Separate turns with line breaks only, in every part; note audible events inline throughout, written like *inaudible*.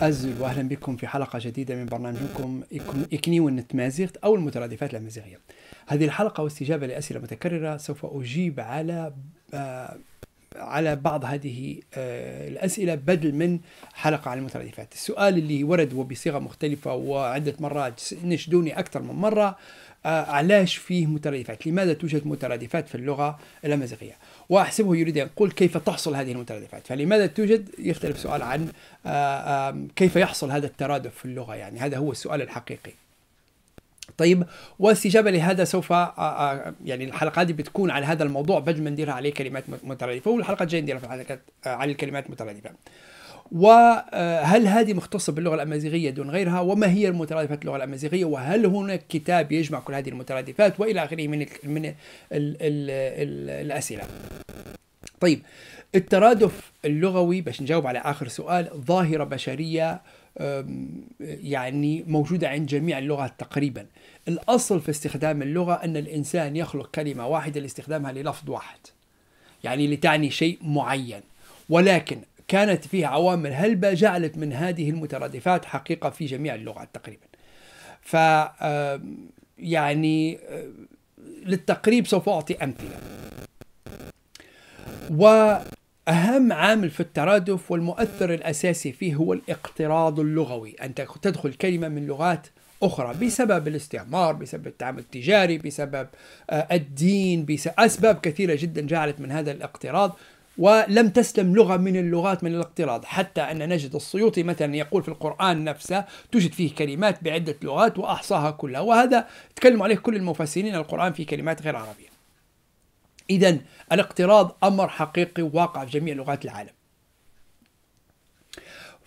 أزل وأهلا بكم في حلقة جديدة من برنامجكم إكنيون مازيغت أو المترادفات الأمازيغية هذه الحلقة واستجابة لأسئلة متكررة سوف أجيب على آه، على بعض هذه آه، الأسئلة بدل من حلقة عن المترادفات السؤال اللي ورد وبصيغة مختلفة وعدة مرات نشدوني أكثر من مرة آه، علاش فيه مترادفات لماذا توجد مترادفات في اللغة الأمازيغية وأحسبه يريد أن يقول كيف تحصل هذه المترادفات فلماذا توجد يختلف سؤال عن آه، كيف يحصل هذا الترادف في اللغة يعني هذا هو السؤال الحقيقي طيب واستجابه لهذا سوف آه، يعني الحلقه هذه بتكون على هذا الموضوع بدل ما نديرها عليه كلمات مترادفه والحلقه الجايه نديرها على الكلمات المترادفه وهل هذه مختصة باللغة الأمازيغية دون غيرها وما هي المترادفات اللغة الأمازيغية وهل هناك كتاب يجمع كل هذه المترادفات وإلى آخره من الـ من الـ الـ الـ الأسئلة طيب الترادف اللغوي باش نجاوب على آخر سؤال ظاهرة بشرية يعني موجودة عند جميع اللغات تقريبا الأصل في استخدام اللغة أن الإنسان يخلق كلمة واحدة لاستخدامها للفظ واحد يعني لتعني شيء معين ولكن كانت فيه عوامل هلبة جعلت من هذه المترادفات حقيقة في جميع اللغات تقريبا ف يعني للتقريب سوف أعطي أمثلة وأهم عامل في الترادف والمؤثر الأساسي فيه هو الاقتراض اللغوي أن تدخل كلمة من لغات أخرى بسبب الاستعمار بسبب التعامل التجاري بسبب آه، الدين بأسباب كثيرة جدا جعلت من هذا الاقتراض ولم تسلم لغة من اللغات من الاقتراض حتى أن نجد السيوطي مثلا يقول في القرآن نفسه توجد فيه كلمات بعدة لغات وأحصاها كلها وهذا تكلم عليه كل المفسرين القرآن في كلمات غير عربية إذا الاقتراض أمر حقيقي وواقع في جميع لغات العالم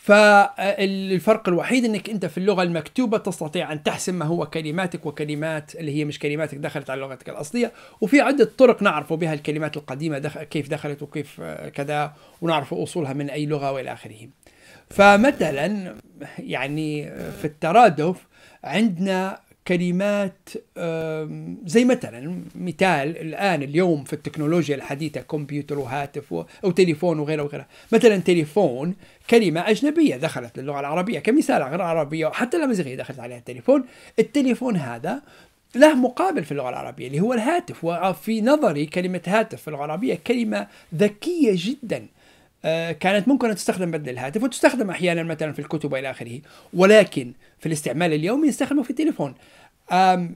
فالفرق الوحيد انك انت في اللغه المكتوبه تستطيع ان تحسم ما هو كلماتك وكلمات اللي هي مش كلماتك دخلت على لغتك الاصليه وفي عده طرق نعرف بها الكلمات القديمه دخل كيف دخلت وكيف آه، كذا ونعرف اصولها من اي لغه والى اخره فمثلا يعني في الترادف عندنا كلمات زي مثلا مثال الان اليوم في التكنولوجيا الحديثه كمبيوتر وهاتف او تليفون وغيره وغيره مثلا تليفون كلمه اجنبيه دخلت للغه العربيه كمثال غير عربيه وحتى الامازيغيه دخلت عليها التليفون التليفون هذا له مقابل في اللغه العربيه اللي هو الهاتف وفي نظري كلمه هاتف في اللغه العربيه كلمه ذكيه جدا آه، كانت ممكن أن تستخدم بدل الهاتف وتستخدم أحيانا مثلا في الكتب والى آخره ولكن في الاستعمال اليومي يستخدمه في التليفون آه،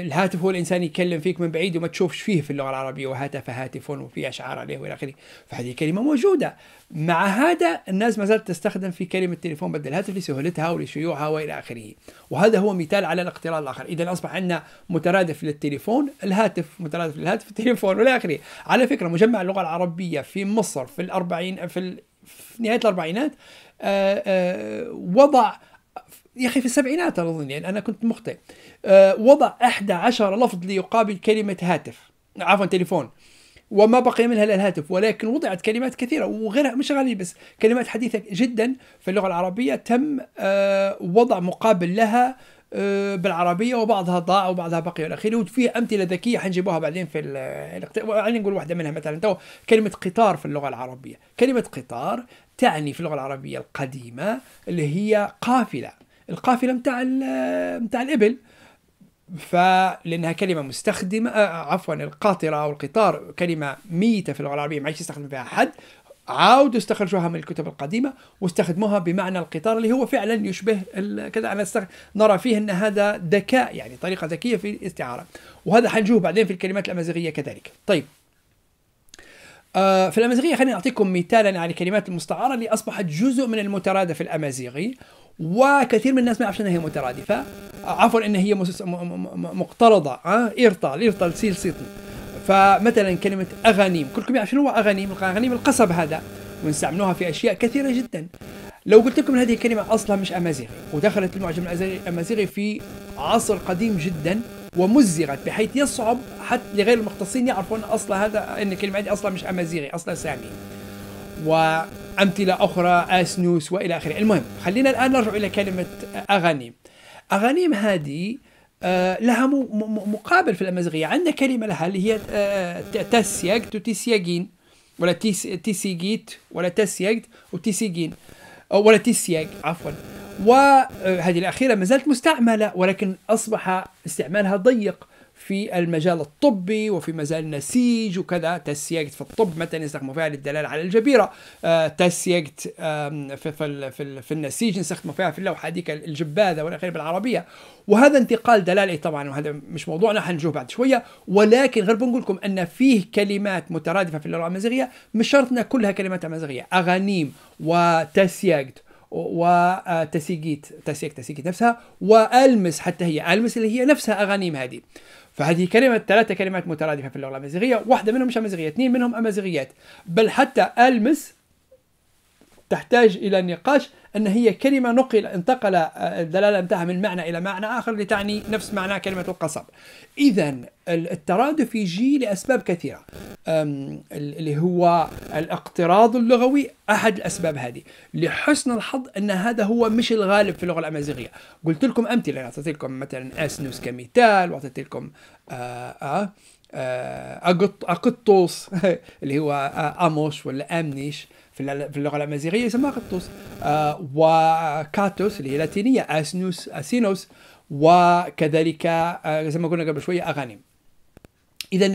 الهاتف هو الانسان يكلم فيك من بعيد وما تشوفش فيه في اللغه العربيه وهاتف هاتف وفي اشعار عليه والى اخره فهذه كلمه موجوده مع هذا الناس ما زالت تستخدم في كلمه تليفون بدل الهاتف لسهولتها ولشيوعها والى اخره وهذا هو مثال على الاقتران الاخر اذا اصبح عندنا مترادف للتليفون الهاتف مترادف للهاتف التليفون والى اخره على فكره مجمع اللغه العربيه في مصر في الأربعين في, ال... في نهايه الاربعينات أه أه وضع يا اخي في السبعينات اظن يعني انا كنت مخطئ آه، وضع 11 لفظ ليقابل كلمة هاتف عفوا تليفون وما بقي منها الا الهاتف ولكن وضعت كلمات كثيره وغيرها مش غالية بس كلمات حديثه جدا في اللغه العربيه تم آه، وضع مقابل لها آه، بالعربيه وبعضها ضاع وبعضها بقي الى اخره وفي امثله ذكيه حنجيبوها بعدين في خلينا نقول واحده منها مثلا تو كلمه قطار في اللغه العربيه كلمه قطار تعني في اللغه العربيه القديمه اللي هي قافله القافله متاع متاع الابل فلانها كلمه مستخدمه آه، آه، عفوا القاطره او القطار كلمه ميته في اللغه العربيه ما يستخدم فيها احد عاودوا استخرجوها من الكتب القديمه واستخدموها بمعنى القطار اللي هو فعلا يشبه كذا انا استخ... نرى فيه ان هذا ذكاء يعني طريقه ذكيه في الاستعاره وهذا حنشوف بعدين في الكلمات الامازيغيه كذلك طيب آه في الامازيغيه خليني اعطيكم مثالا على الكلمات المستعاره اللي اصبحت جزء من المترادف الامازيغي وكثير من الناس ما يعرفش انها هي مترادفه عفوا ان هي مقترضه ها ارطال ارطال سيطن فمثلا كلمه اغانيم كلكم يعرفون شنو هو اغانيم اغانيم القصب هذا ونستعملوها في اشياء كثيره جدا لو قلت لكم هذه الكلمه اصلها مش امازيغي ودخلت المعجم الامازيغي في عصر قديم جدا ومزغت بحيث يصعب حتى لغير المختصين يعرفون اصل هذا ان الكلمه هذه اصلا مش امازيغي اصلا سامي و أمثلة أخرى آس نوس وإلى آخره المهم خلينا الآن نرجع إلى كلمة أغانيم أغانيم هذه آه، لها مقابل في الأمازيغية عندنا كلمة لها اللي هي آه، تسيق تسيقين ولا تسيقيت ولا تسيقت وتسيقين ولا تسيق عفوا وهذه الأخيرة ما زالت مستعملة ولكن أصبح استعمالها ضيق في المجال الطبي وفي مجال النسيج وكذا تسيجت في الطب مثلا نستخدم فيها للدلالة على الجبيرة آه، تسيجت في, في, في, في النسيج نستخدم فيها في اللوحة هذيك الجباذة والى اخره بالعربية وهذا انتقال دلالي طبعا وهذا مش موضوعنا حنشوف بعد شوية ولكن غير بنقول لكم أن فيه كلمات مترادفة في اللغة الأمازيغية مش شرطنا كلها كلمات أمازيغية أغانيم وتسيجت وتسيجيت آه، تسيجيت تسيجيت نفسها والمس حتى هي المس اللي هي نفسها اغانيم هذه فهذه كلمة ثلاثة كلمات مترادفة في اللغة الأمازيغية واحدة منهم مش أمازيغية اثنين منهم أمازيغيات بل حتى ألمس تحتاج إلى نقاش أن هي كلمة نقل انتقل آه، الدلالة بتاعها من معنى إلى معنى آخر لتعني نفس معنى كلمة القصب إذا الترادف يجي لأسباب كثيرة اللي هو الاقتراض اللغوي أحد الأسباب هذه لحسن الحظ أن هذا هو مش الغالب في اللغة الأمازيغية قلت لكم أمثلة يعني أعطيت لكم مثلا أسنوس كمثال وأعطيت لكم آه آه, آه، أقط أقطوس *laughs* اللي هو آه، أموش ولا أمنيش في اللغه الامازيغيه يسمى قطوس آه وكاتوس اللي هي لاتينيه اسنوس اسينوس وكذلك آه زي ما قلنا قبل شويه اغانم اذا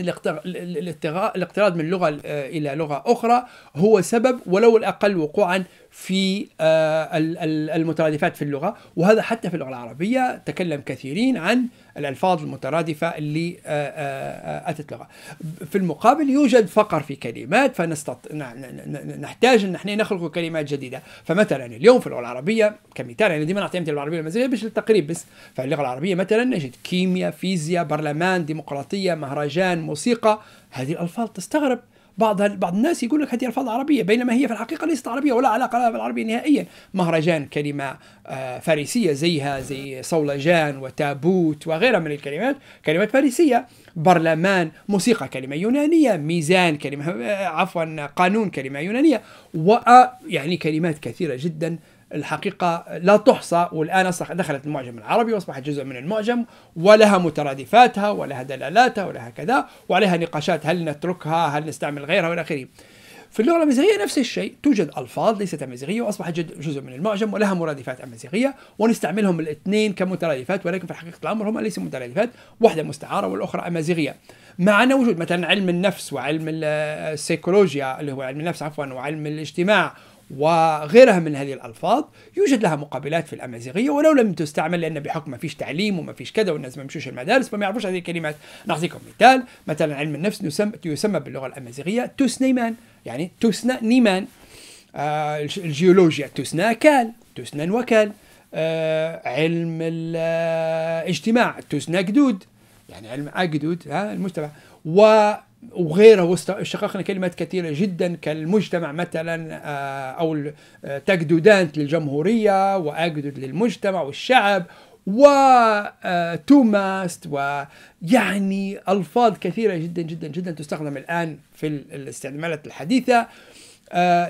الاقتراض من لغه آه، الى لغه اخرى هو سبب ولو الاقل وقوعا في آه، المترادفات في اللغه وهذا حتى في اللغه العربيه تكلم كثيرين عن الألفاظ المترادفة اللي آه، آه، آه، أتت لغة في المقابل يوجد فقر في كلمات فنستط... نحتاج أن نحن نخلق كلمات جديدة فمثلا اليوم في اللغة العربية كمثال يعني ديما نعطي مثال العربية المنزلية باش للتقريب بس فاللغة العربية مثلا نجد كيمياء فيزياء برلمان ديمقراطية مهرجان موسيقى هذه الألفاظ تستغرب بعض بعض الناس يقول لك هذه الفاظ عربيه بينما هي في الحقيقه ليست عربيه ولا علاقه لها بالعربيه نهائيا مهرجان كلمه آه، فارسيه زيها زي صولجان وتابوت وغيرها من الكلمات كلمات فارسيه برلمان موسيقى كلمه يونانيه ميزان كلمه آه، عفوا قانون كلمه يونانيه ويعني آه، كلمات كثيره جدا الحقيقة لا تحصى والآن دخلت المعجم العربي وأصبحت جزء من المعجم ولها مترادفاتها ولها دلالاتها ولها كذا وعليها نقاشات هل نتركها هل نستعمل غيرها والى آخره في اللغة الأمازيغية نفس الشيء توجد ألفاظ ليست أمازيغية وأصبحت جزء من المعجم ولها مرادفات أمازيغية ونستعملهم الاثنين كمترادفات ولكن في حقيقة الأمر هما ليسوا مترادفات واحدة مستعارة والأخرى أمازيغية مع أن وجود مثلا علم النفس وعلم السيكولوجيا اللي هو علم النفس عفوا وعلم الاجتماع وغيرها من هذه الألفاظ يوجد لها مقابلات في الأمازيغية ولو لم تستعمل لأن بحكم ما فيش تعليم وما فيش كذا والناس ما يمشوش المدارس فما يعرفوش هذه الكلمات نعطيكم مثال مثلا علم النفس يسمى, يسمى باللغة الأمازيغية تسنيمان يعني آه، تسنى نيمان آه الجيولوجيا توسنا كال تسنى وكال آه علم الاجتماع آه، توسنا جدود يعني علم أجدود ها المجتمع و وغيره واشتققنا كلمات كثيرة جدا كالمجتمع مثلا آه، أو آه، تجددانت للجمهورية وأجدد للمجتمع والشعب و آه، ماست ويعني ألفاظ كثيرة جدا جدا جدا تستخدم الآن في الاستعمالات الحديثة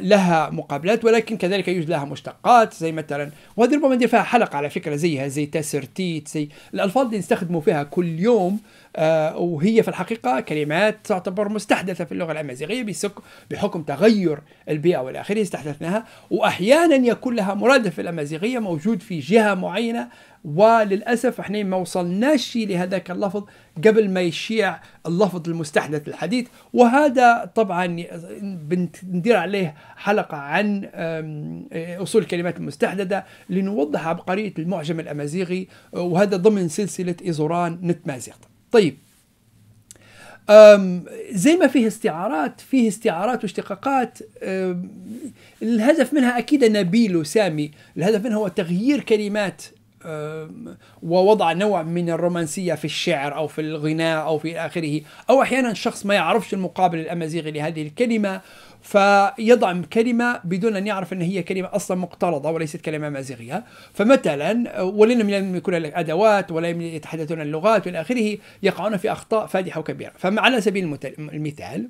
لها مقابلات ولكن كذلك يوجد لها مشتقات زي مثلا وهذه ربما ندير فيها حلقة على فكرة زيها زي تسرتيت زي الألفاظ اللي نستخدموا فيها كل يوم آه آه، وهي في الحقيقة كلمات تعتبر مستحدثة في اللغة الأمازيغية بحكم تغير البيئة والآخر استحدثناها وأحيانا يكون لها مرادف في الأمازيغية موجود في جهة معينة وللأسف احنا ما وصلناش لهذاك اللفظ قبل ما يشيع اللفظ المستحدث الحديث وهذا طبعا بندير عليه حلقة عن أصول الكلمات المستحدثة لنوضح عبقرية المعجم الأمازيغي وهذا ضمن سلسلة إزوران نتمازيغ طيب زي ما فيه استعارات فيه استعارات واشتقاقات الهدف منها أكيد نبيل وسامي الهدف منها هو تغيير كلمات ووضع نوع من الرومانسية في الشعر أو في الغناء أو في آخره أو أحيانا شخص ما يعرفش المقابل الأمازيغي لهذه الكلمة فيضع كلمة بدون أن يعرف أن هي كلمة أصلا مقترضة وليست كلمة أمازيغية فمثلا ولم يكن لك أدوات ولا يتحدثون اللغات وإلى آخره يقعون في أخطاء فادحة وكبيرة فعلى سبيل المثال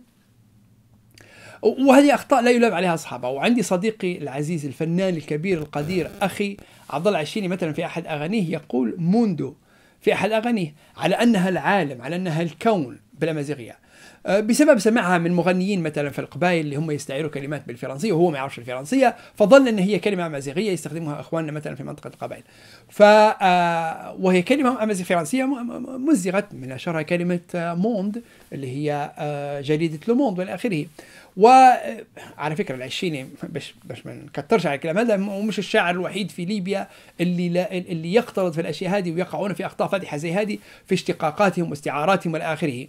وهذه اخطاء لا يلام عليها اصحابها وعندي صديقي العزيز الفنان الكبير القدير اخي عبد الله العشيري مثلا في احد اغانيه يقول موندو في احد اغانيه على انها العالم على انها الكون بالامازيغيه آه، بسبب سماعها من مغنيين مثلا في القبائل اللي هم يستعيروا كلمات بالفرنسيه وهو ما يعرفش الفرنسيه فظن ان هي كلمه امازيغيه يستخدمها اخواننا مثلا في منطقه القبائل. ف آه، وهي كلمه امازيغ فرنسيه مزغت من اشهرها كلمه آه، موند اللي هي جريده لوموند والى اخره. وعلى فكره العشيني باش باش ما نكترش على الكلام هذا ومش الشاعر الوحيد في ليبيا اللي لا اللي يقترض في الاشياء هذه ويقعون في اخطاء فادحه زي هذه في اشتقاقاتهم واستعاراتهم والى اخره.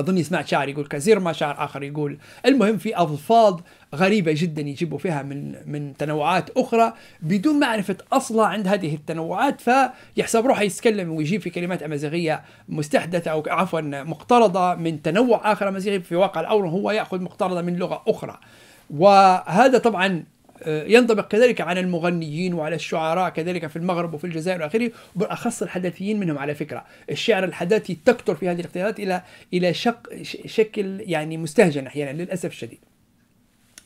اظني سمعت شاعر يقول ما شاعر اخر يقول المهم في الفاظ غريبه جدا يجيبوا فيها من من تنوعات اخرى بدون معرفه اصلها عند هذه التنوعات فيحسب روحه يتكلم ويجيب في كلمات امازيغيه مستحدثه او عفوا مقترضه من تنوع اخر امازيغي في واقع الامر هو ياخذ مقترضه من لغه اخرى وهذا طبعا آه، ينطبق كذلك على المغنيين وعلى الشعراء كذلك في المغرب وفي الجزائر واخره وبالاخص الحداثيين منهم على فكره الشعر الحداثي تكثر في هذه الاختيارات الى الى شق شكل يعني مستهجن احيانا للاسف الشديد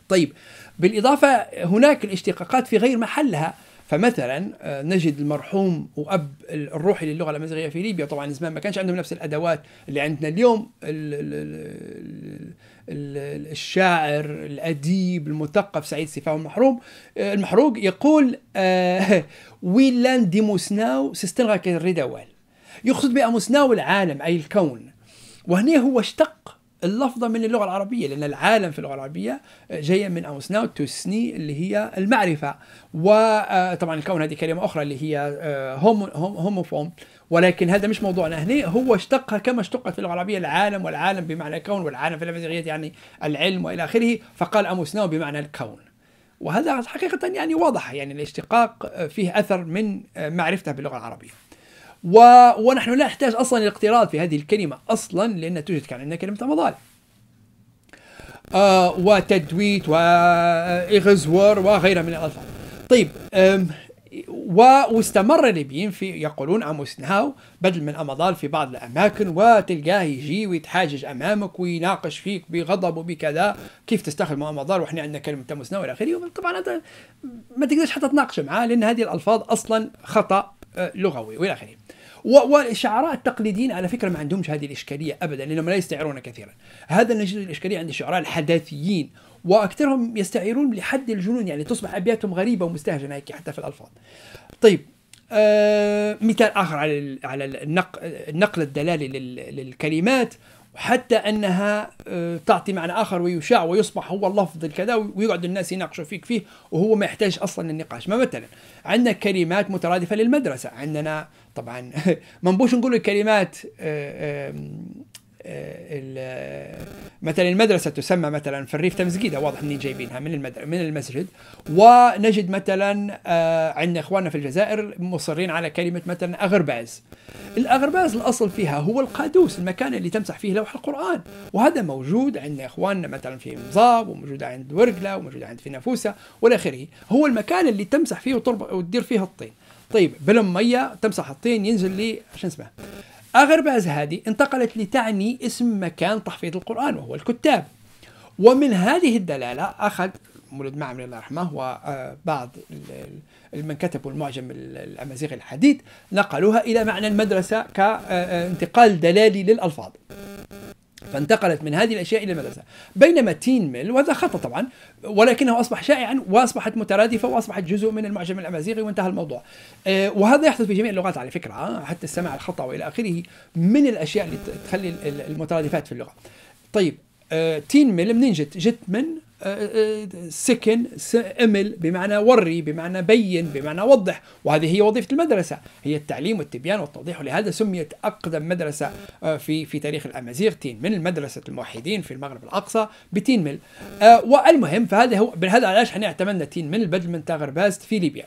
طيب بالاضافه هناك الاشتقاقات في غير محلها فمثلا آه، نجد المرحوم واب الروحي للغه الامازيغيه في ليبيا طبعا زمان ما كانش عندهم نفس الادوات اللي عندنا اليوم الشاعر الاديب المثقف سعيد سفاه المحروم آه، المحروق يقول ويلان ديموسناو سستلغا كالردوال يقصد بها موسناو العالم اي الكون وهنا هو اشتق اللفظة من اللغة العربية لأن العالم في اللغة العربية آه، جاية من أوسنا تسني اللي هي المعرفة وطبعا آه، الكون هذه كلمة أخرى اللي هي هوموفوم آه، ولكن هذا مش موضوعنا هنا هو اشتقها كما اشتقت في اللغة العربية العالم والعالم بمعنى الكون والعالم في الأمازيغية يعني العلم وإلى آخره فقال أموسنا بمعنى الكون وهذا حقيقة يعني واضح يعني الاشتقاق فيه أثر من معرفته باللغة العربية و... ونحن لا نحتاج اصلا الاقتراض في هذه الكلمه اصلا لان توجد كان عندنا كلمه مظالم آه وتدويت واغزور آه، وغيرها من الالفاظ طيب واستمر الليبيين في يقولون اموس نهاو بدل من امضال في بعض الاماكن وتلقاه يجي ويتحاجج امامك ويناقش فيك بغضب وبكذا كيف تستخدم امضال واحنا عندنا كلمه اموس نهاو الى اخره طبعا انت ما تقدرش حتى تناقش معاه لان هذه الالفاظ اصلا خطا آه، لغوي والى اخره والشعراء التقليديين على فكره ما عندهمش هذه الاشكاليه ابدا لانهم لا يستعيرون كثيرا هذا نجد الاشكاليه عند الشعراء الحداثيين واكثرهم يستعيرون لحد الجنون يعني تصبح ابياتهم غريبه ومستهجنه هيك حتى في الالفاظ طيب آه مثال اخر على على النقل الدلالي للكلمات وحتى انها آه، تعطي معنى اخر ويشاع ويصبح هو اللفظ الكذا ويقعد الناس يناقشوا فيك فيه وهو ما يحتاج اصلا للنقاش ما مثلا عندنا كلمات مترادفه للمدرسه عندنا طبعا *laughs* ما نبوش نقول الكلمات آه، آه، مثلا المدرسه تسمى مثلا في الريف تمزقيده واضح اني جايبينها من من المسجد ونجد مثلا آه، عندنا اخواننا في الجزائر مصرين على كلمه مثلا اغرباز الاغرباز الاصل فيها هو القادوس المكان اللي تمسح فيه لوح القران وهذا موجود عندنا اخواننا مثلا في مزاب وموجود عند ورقله وموجود عند في نافوسه والى اخره هو المكان اللي تمسح فيه وتدير فيه الطين طيب بلم ميه تمسح الطين ينزل لي شو اسمه أغرباز هذه انتقلت لتعني اسم مكان تحفيظ القرآن وهو الكتاب ومن هذه الدلالة أخذ مولد معمر الله يرحمه وبعض آه، من كتبوا المعجم الأمازيغي الحديث نقلوها إلى معنى المدرسة كانتقال آه، آه، دلالي للألفاظ فانتقلت من هذه الاشياء الى المدرسه بينما تين ميل وهذا خطا طبعا ولكنه اصبح شائعا واصبحت مترادفه واصبحت جزء من المعجم الامازيغي وانتهى الموضوع آه، وهذا يحدث في جميع اللغات على فكره آه، حتى السماع الخطا والى اخره من الاشياء اللي تخلي المترادفات في اللغه طيب آه، تين ميل منين جت؟ جت من سكن امل بمعنى وري بمعنى بين بمعنى وضح وهذه هي وظيفة المدرسة هي التعليم والتبيان والتوضيح ولهذا سميت أقدم مدرسة آه، في في تاريخ الأمازيغ تين من مدرسة الموحدين في المغرب الأقصى بتين مل آه، والمهم فهذا هو بهذا علاش احنا اعتمدنا تين مل بدل من تاغرباست في ليبيا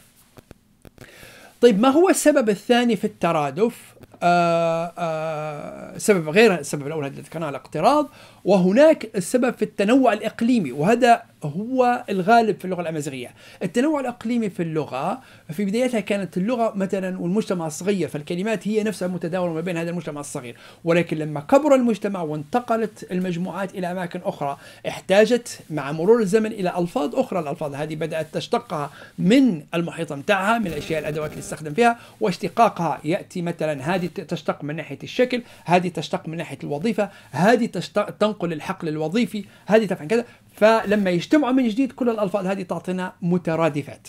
طيب ما هو السبب الثاني في الترادف آه، آه، سبب غير السبب الاول الذي ذكرناه الاقتراض وهناك السبب في التنوع الاقليمي وهذا هو الغالب في اللغه الامازيغيه. التنوع الاقليمي في اللغه في بدايتها كانت اللغه مثلا والمجتمع الصغير فالكلمات هي نفسها متداوله ما بين هذا المجتمع الصغير، ولكن لما كبر المجتمع وانتقلت المجموعات الى اماكن اخرى احتاجت مع مرور الزمن الى الفاظ اخرى، الالفاظ هذه بدات تشتقها من المحيط متاعها من الاشياء الادوات اللي استخدم فيها واشتقاقها ياتي مثلا هذه تشتق من ناحيه الشكل، هذه تشتق من ناحيه الوظيفه، هذه تشتق تنقل الحقل الوظيفي، هذه تفعل كذا، فلما يجتمعوا من جديد كل الألفاظ هذه تعطينا مترادفات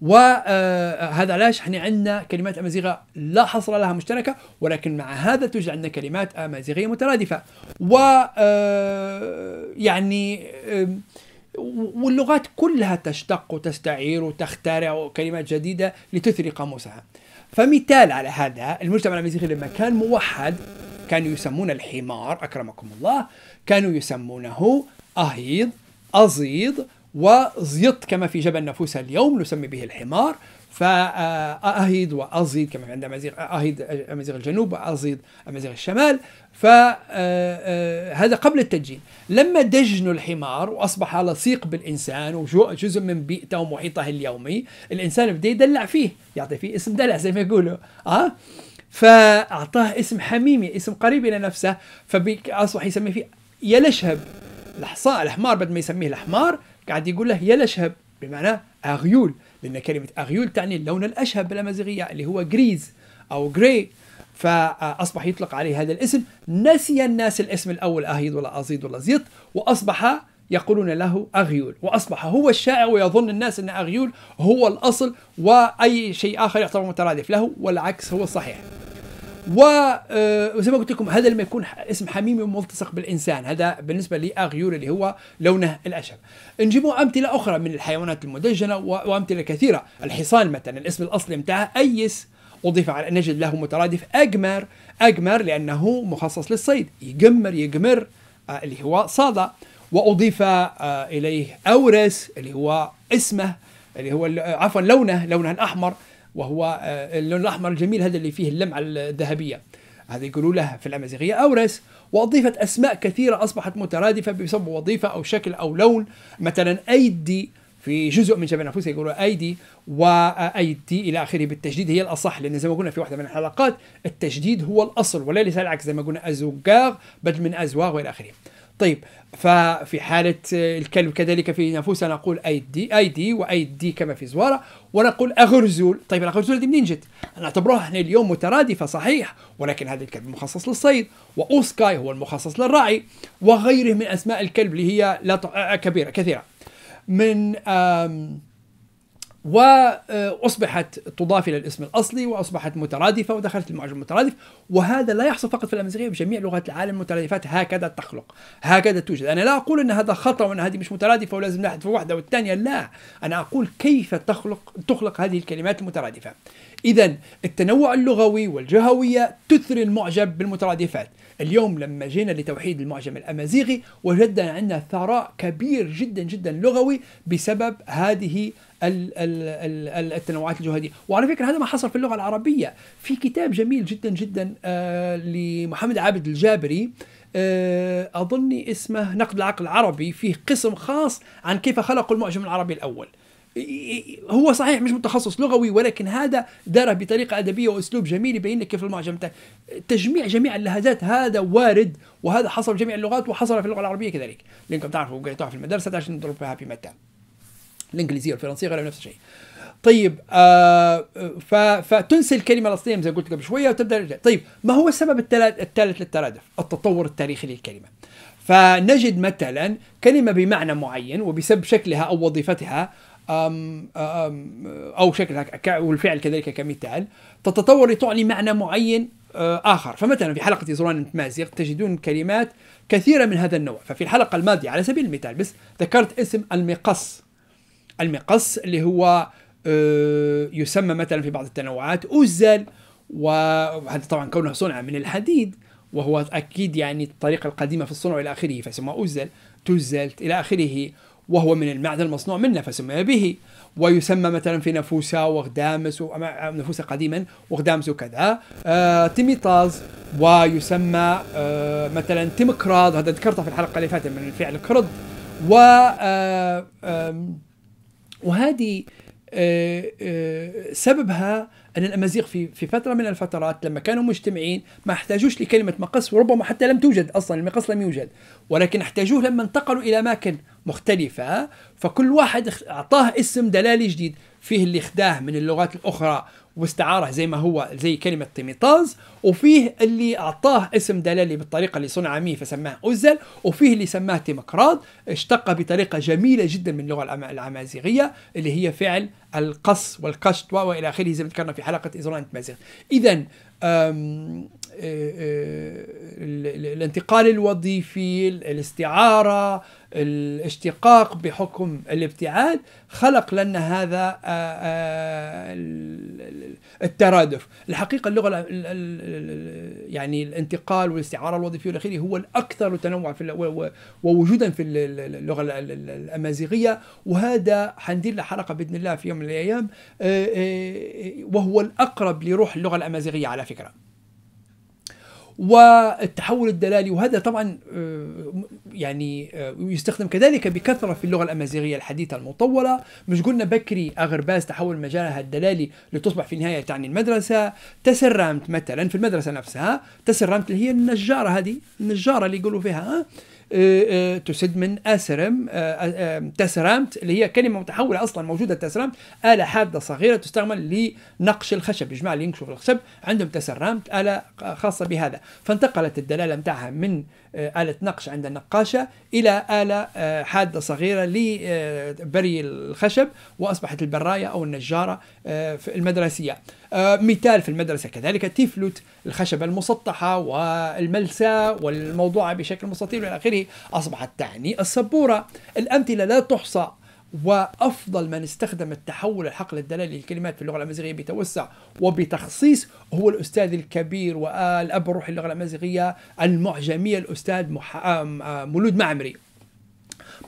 وهذا آه، علاش احنا عندنا كلمات امازيغه لا حصر لها مشتركه ولكن مع هذا توجد عندنا كلمات امازيغيه مترادفه و آه، يعني واللغات كلها تشتق وتستعير وتخترع كلمات جديدة لتثري قاموسها فمثال على هذا المجتمع الأمازيغي لما كان موحد كانوا يسمون الحمار أكرمكم الله كانوا يسمونه أهيض أزيض وزيط كما في جبل نفوس اليوم نسمي به الحمار فأهيد وأزيد كما في أمازيغ أهيد أمازيغ الجنوب وأزيد أمازيغ الشمال فهذا آه، آه، قبل التدجين لما دجنوا الحمار وأصبح لصيق بالإنسان وجزء من بيئته ومحيطه اليومي الإنسان بدا يدلع فيه يعطي فيه اسم دلع زي ما يقولوا أه؟ فأعطاه اسم حميمي اسم قريب إلى نفسه فأصبح يسميه فيه يا لشهب الحصاء الحمار بدل ما يسميه الحمار قاعد يقول له يا لشهب بمعنى أغيول لأن كلمة أغيول تعني اللون الأشهب بالأمازيغية اللي هو جريز أو جري فأصبح يطلق عليه هذا الاسم نسي الناس الاسم الأول أهيد ولا أزيد ولا زيط وأصبح يقولون له أغيول وأصبح هو الشائع ويظن الناس أن أغيول هو الأصل وأي شيء آخر يعتبر مترادف له والعكس هو الصحيح و آه، زي ما قلت لكم هذا لما يكون اسم حميمي ملتصق بالانسان هذا بالنسبه لاغيور اللي هو لونه الاشهر نجيبوا امثله اخرى من الحيوانات المدجنه وامثله كثيره الحصان مثلا الاسم الاصلي متاعه ايس أضيف على نجد له مترادف أجمر أجمر لأنه مخصص للصيد يجمر يجمر آه، اللي هو صادى وأضيف آه، إليه أورس اللي هو اسمه اللي هو عفوا لونه لونه الأحمر وهو آه، اللون الاحمر الجميل هذا اللي فيه اللمعه الذهبيه هذا يقولوا له في الامازيغيه اورس واضيفت اسماء كثيره اصبحت مترادفه بسبب وظيفه او شكل او لون مثلا ايدي في جزء من شبه النفوس يقولوا ايدي وايدي الى اخره بالتجديد هي الاصح لان زي ما قلنا في واحده من الحلقات التجديد هو الاصل وليس العكس زي ما قلنا ازوغاغ بدل من ازواغ والى اخره طيب ففي حالة الكلب كذلك في نفوسنا نقول أيدي أيدي وأيدي كما في زوارة ونقول أغرزول طيب الأغرزول دي منين جت؟ نعتبروها احنا اليوم مترادفة صحيح ولكن هذا الكلب مخصص للصيد وأوسكاي هو المخصص للرعي وغيره من أسماء الكلب اللي هي لا كبيرة كثيرة من آم واصبحت تضاف الى الاسم الاصلي واصبحت مترادفه ودخلت المعجم المترادف وهذا لا يحصل فقط في الامازيغيه بجميع لغات العالم المترادفات هكذا تخلق هكذا توجد انا لا اقول ان هذا خطا وان هذه مش مترادفه ولازم نحذف واحده والثانيه لا انا اقول كيف تخلق تخلق هذه الكلمات المترادفه اذا التنوع اللغوي والجهويه تثر المعجب بالمترادفات اليوم لما جينا لتوحيد المعجم الامازيغي وجدنا عندنا ثراء كبير جدا جدا لغوي بسبب هذه التنوعات الجهاديه وعلى فكره هذا ما حصل في اللغه العربيه في كتاب جميل جدا جدا آه، لمحمد عابد الجابري آه، اظني اسمه نقد العقل العربي فيه قسم خاص عن كيف خلقوا المعجم العربي الاول هو صحيح مش متخصص لغوي ولكن هذا داره بطريقه ادبيه واسلوب جميل يبين لك كيف المعجم تجميع جميع اللهجات هذا وارد وهذا حصل في جميع اللغات وحصل في اللغه العربيه كذلك لانكم تعرفوا قريتوها في المدرسه عشان نضرب فيها في متى الانجليزيه والفرنسيه غير نفس الشيء طيب آه فتنسي الكلمه الاصليه زي ما قلت قبل شويه وتبدا طيب ما هو السبب الثالث للترادف؟ التطور التاريخي للكلمه. فنجد مثلا كلمه بمعنى معين وبسبب شكلها او وظيفتها أم أم او شكلها والفعل كذلك كمثال تتطور لتعني معنى معين آه، اخر فمثلا في حلقه زوران مازيغ تجدون كلمات كثيره من هذا النوع ففي الحلقه الماضيه على سبيل المثال بس ذكرت اسم المقص المقص اللي هو آه، يسمى مثلا في بعض التنوعات أوزل وهذا طبعا كونه صنع من الحديد وهو أكيد يعني الطريقة القديمة في الصنع إلى آخره فسمى أوزل تزلت إلى آخره وهو من المعدن المصنوع منه فسمي به ويسمى مثلا في نفوسة وغدامس نفوسة قديما وغدامس وكذا آه تيميطاز ويسمى آه مثلا تيمقراض هذا ذكرته في الحلقة اللي فاتت من الفعل كرد و آه آه وهذه آه، آه، سببها ان الامازيغ في في فتره من الفترات لما كانوا مجتمعين ما احتاجوش لكلمه مقص وربما حتى لم توجد اصلا المقص لم يوجد ولكن احتاجوه لما انتقلوا الى اماكن مختلفه فكل واحد اعطاه اسم دلالي جديد فيه اللي خداه من اللغات الاخرى واستعاره زي ما هو زي كلمة طيميطاز وفيه اللي أعطاه اسم دلالي بالطريقة اللي صنع ميه فسماه أزل وفيه اللي سماه تيمقراط اشتق بطريقة جميلة جدا من اللغة الأمازيغية اللي هي فعل القص والقشط وإلى آخره زي ما ذكرنا في حلقة إزران التمازيغ إذا الانتقال الوظيفي الاستعارة الاشتقاق بحكم الابتعاد خلق لنا هذا آه، آه، الترادف الحقيقة اللغة يعني الانتقال والاستعارة الوظيفية والأخيرة هو الأكثر تنوع في ووجودا في اللغة الأمازيغية وهذا حندير له حلقة بإذن الله في يوم من الأيام آه، وهو الأقرب لروح اللغة الأمازيغية على فكرة والتحول الدلالي وهذا طبعا آه، يعني آه، يستخدم كذلك بكثره في اللغه الامازيغيه الحديثه المطوله مش قلنا بكري اغرباس تحول مجالها الدلالي لتصبح في النهايه تعني المدرسه تسرمت مثلا في المدرسه نفسها تسرمت اللي هي النجاره هذه النجاره اللي يقولوا فيها آه، آه، تسد من أسرم آه، تسرامت اللي هي كلمة متحولة أصلا موجودة تسرامت آلة حادة صغيرة تستعمل لنقش الخشب الجماعة اللي ينقشوا الخشب عندهم تسرامت آلة خاصة بهذا فانتقلت الدلالة متاعها من آه، آلة نقش عند النقاشة إلى آلة آه، حادة صغيرة لبري الخشب وأصبحت البراية أو النجارة آه، في المدرسية مثال في المدرسة كذلك تفلت الخشبة المسطحة والملساء والموضوعة بشكل مستطيل إلى آخره أصبحت تعني السبورة الأمثلة لا تحصى وافضل من استخدم التحول الحقل الدلالي للكلمات في اللغه الامازيغيه بتوسع وبتخصيص هو الاستاذ الكبير والاب الروحي للغه الامازيغيه المعجميه الاستاذ مولود معمري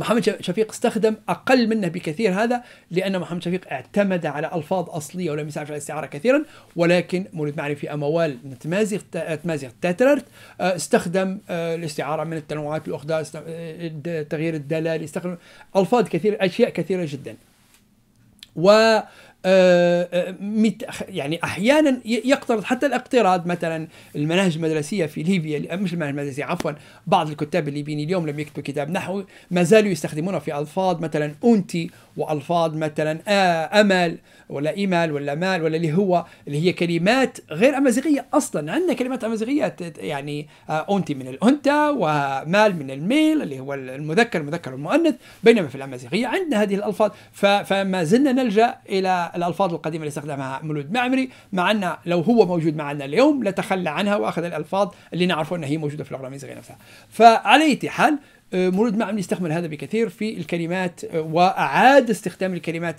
محمد شفيق استخدم اقل منه بكثير هذا لان محمد شفيق اعتمد على الفاظ اصليه ولم يساعد على الاستعاره كثيرا ولكن مولد معرفي في اموال نتمازغ تمازغ تاترت آه، استخدم آه، الاستعاره من التنوعات الاخرى تغيير الدلال استخدم الفاظ كثيره اشياء كثيره جدا و يعني احيانا يقترض حتى الاقتراض مثلا المناهج المدرسيه في ليبيا مش المناهج المدرسيه عفوا بعض الكتاب الليبيين اليوم لم يكتبوا كتاب نحو ما زالوا يستخدمونه في الفاظ مثلا انتي والفاظ مثلا آه امل ولا ايمال ولا مال ولا اللي هو اللي هي كلمات غير امازيغيه اصلا عندنا كلمات امازيغيه يعني آه انتي من الانثى ومال من الميل اللي هو المذكر المذكر والمؤنث بينما في الامازيغيه عندنا هذه الالفاظ فما زلنا نلجا الى الألفاظ القديمة اللي استخدمها مولود معمري مع أن لو هو موجود معنا اليوم لتخلى عنها وأخذ الألفاظ اللي نعرفه أنها هي موجودة في اللغة الإنجليزية نفسها فعلى أي حال آه، مولود معمري استخدم هذا بكثير في الكلمات آه، وأعاد استخدام الكلمات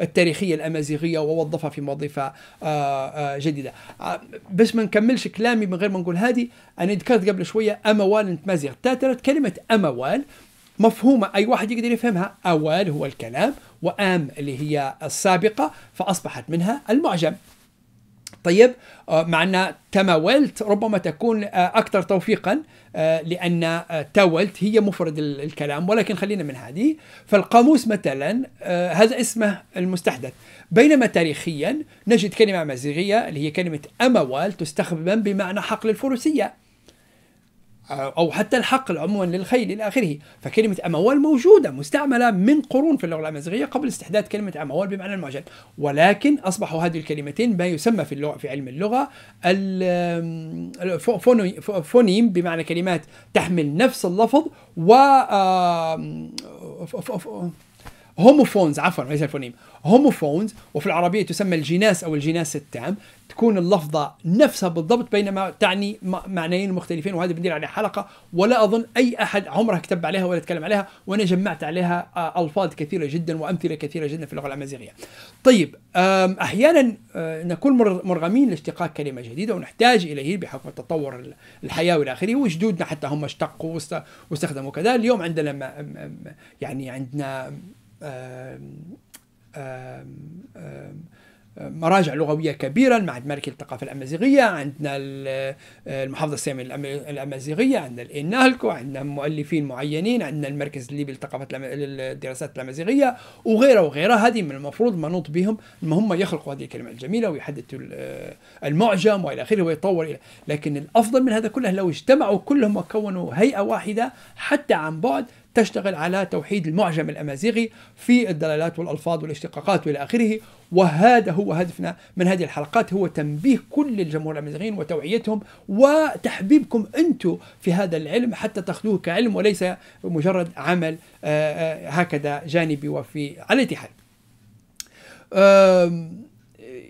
التاريخية الأمازيغية ووظفها في وظيفة آه، جديدة باش ما نكملش كلامي من غير ما نقول هذه أنا ذكرت قبل شوية أموال متمازيغ تاترت كلمة أموال مفهومة أي واحد يقدر يفهمها أول هو الكلام وأم اللي هي السابقة فأصبحت منها المعجم طيب آه، مع أن تماولت ربما تكون آه، أكثر توفيقا آه، لأن تاولت هي مفرد الكلام ولكن خلينا من هذه فالقاموس مثلا هذا اسمه المستحدث بينما تاريخيا نجد كلمة مزيغية اللي هي كلمة أموال تستخدم بمعنى حقل الفروسية او حتى الحقل عموما للخيل الى اخره فكلمه اموال موجوده مستعمله من قرون في اللغه الامازيغيه قبل استحداث كلمه اموال بمعنى المعجم ولكن اصبحوا هذه الكلمتين ما يسمى في اللغه في علم اللغه فونيم بمعنى كلمات تحمل نفس اللفظ و هوموفونز عفوا ليس الفونيم هوموفونز وفي العربية تسمى الجناس أو الجناس التام تكون اللفظة نفسها بالضبط بينما تعني معنيين مختلفين وهذا بندير عليه حلقة ولا أظن أي أحد عمره كتب عليها ولا تكلم عليها وأنا جمعت عليها آه، ألفاظ كثيرة جدا وأمثلة كثيرة جدا في اللغة الأمازيغية طيب أحيانا آه، نكون مرغمين لاشتقاق كلمة جديدة ونحتاج إليه بحكم تطور الحياة والى آخره وجدودنا حتى هم اشتقوا واستخدموا كذا اليوم عندنا يعني عندنا مراجع لغوية كبيرة معهد مالكي للثقافة الأمازيغية عندنا آه، المحافظة السامية الأمازيغية عندنا الإنالكو عندنا مؤلفين معينين عندنا المركز الليبي للثقافة الدراسات الأمازيغية وغيرها وغيرها هذه من المفروض منوط بهم ما هم يخلقوا هذه الكلمة الجميلة ويحدثوا آه، المعجم وإلى آخره ويطور إلى لكن الأفضل من هذا كله لو اجتمعوا كلهم وكونوا هيئة واحدة حتى عن بعد تشتغل على توحيد المعجم الأمازيغي في الدلالات والألفاظ والاشتقاقات وإلى آخره وهذا هو هدفنا من هذه الحلقات هو تنبيه كل الجمهور الأمازيغيين وتوعيتهم وتحبيبكم أنتم في هذا العلم حتى تاخذوه كعلم وليس مجرد عمل آه، آه، هكذا جانبي وفي على حال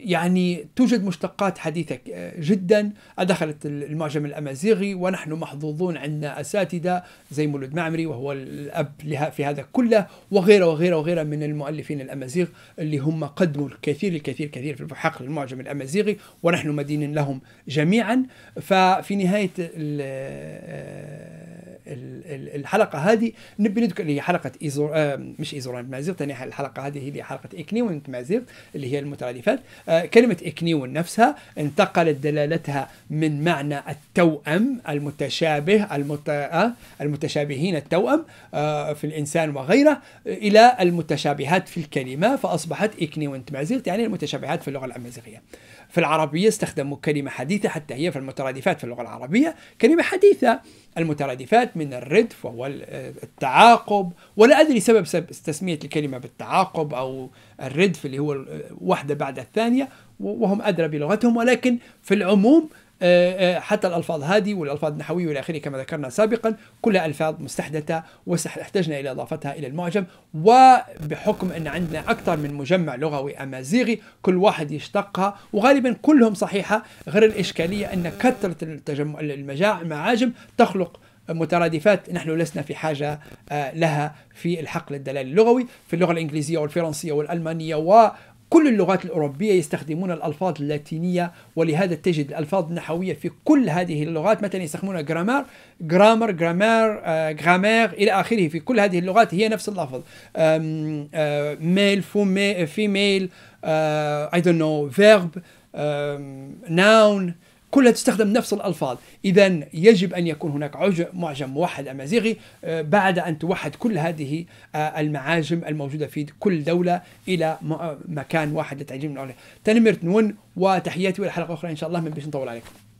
يعني توجد مشتقات حديثة آه، جدا أدخلت المعجم الأمازيغي ونحن محظوظون عندنا أساتذة زي مولود معمري وهو الأب في هذا كله وغيره وغيره وغيره من المؤلفين الأمازيغ اللي هم قدموا الكثير الكثير الكثير في حقل المعجم الأمازيغي ونحن مدين لهم جميعا ففي نهاية آه، الحلقه هذه نبي نذكر اللي هي حلقه إيزور آه، مش إيزوران مازيغ ثاني الحلقه هذه اللي هي حلقه إكنيون مازيغ اللي هي المترادفات آه، كلمه إكنيون نفسها انتقلت دلالتها من معنى التوأم المتشابه المت... آه، المتشابهين التوأم في الإنسان وغيره إلى المتشابهات في الكلمة فأصبحت إكنيون مازيغ يعني المتشابهات في اللغة الأمازيغية في العربية استخدموا كلمة حديثة حتى هي في المترادفات في اللغة العربية كلمة حديثة المترادفات من الردف وهو التعاقب ولا أدري سبب, تسمية الكلمة بالتعاقب أو الردف اللي هو واحدة بعد الثانية وهم أدرى بلغتهم ولكن في العموم آه، آه، حتى الألفاظ هذه والألفاظ النحوية والى آخره كما ذكرنا سابقا كلها ألفاظ مستحدثة واحتجنا إلى إضافتها إلى المعجم وبحكم أن عندنا أكثر من مجمع لغوي أمازيغي كل واحد يشتقها وغالبا كلهم صحيحة غير الإشكالية أن كثرة التجمع المعاجم تخلق مترادفات نحن لسنا في حاجة آه، لها في الحقل الدلالي اللغوي في اللغة الإنجليزية والفرنسية والألمانية كل اللغات الأوروبية يستخدمون الألفاظ اللاتينية ولهذا تجد الألفاظ النحوية في كل هذه اللغات مثلا يستخدمون جرامر جرامر جرامر جرامر إلى آخره في كل هذه اللغات هي نفس اللفظ ميل فيميل اي دون نو فيرب ناون كلها تستخدم نفس الألفاظ إذا يجب أن يكون هناك معجم موحد أمازيغي آه، بعد أن توحد كل هذه آه، المعاجم الموجودة في كل دولة إلى آه، مكان واحد لتعجيم العليا تنمرت نون وتحياتي والحلقة أخرى إن شاء الله من باش نطول عليكم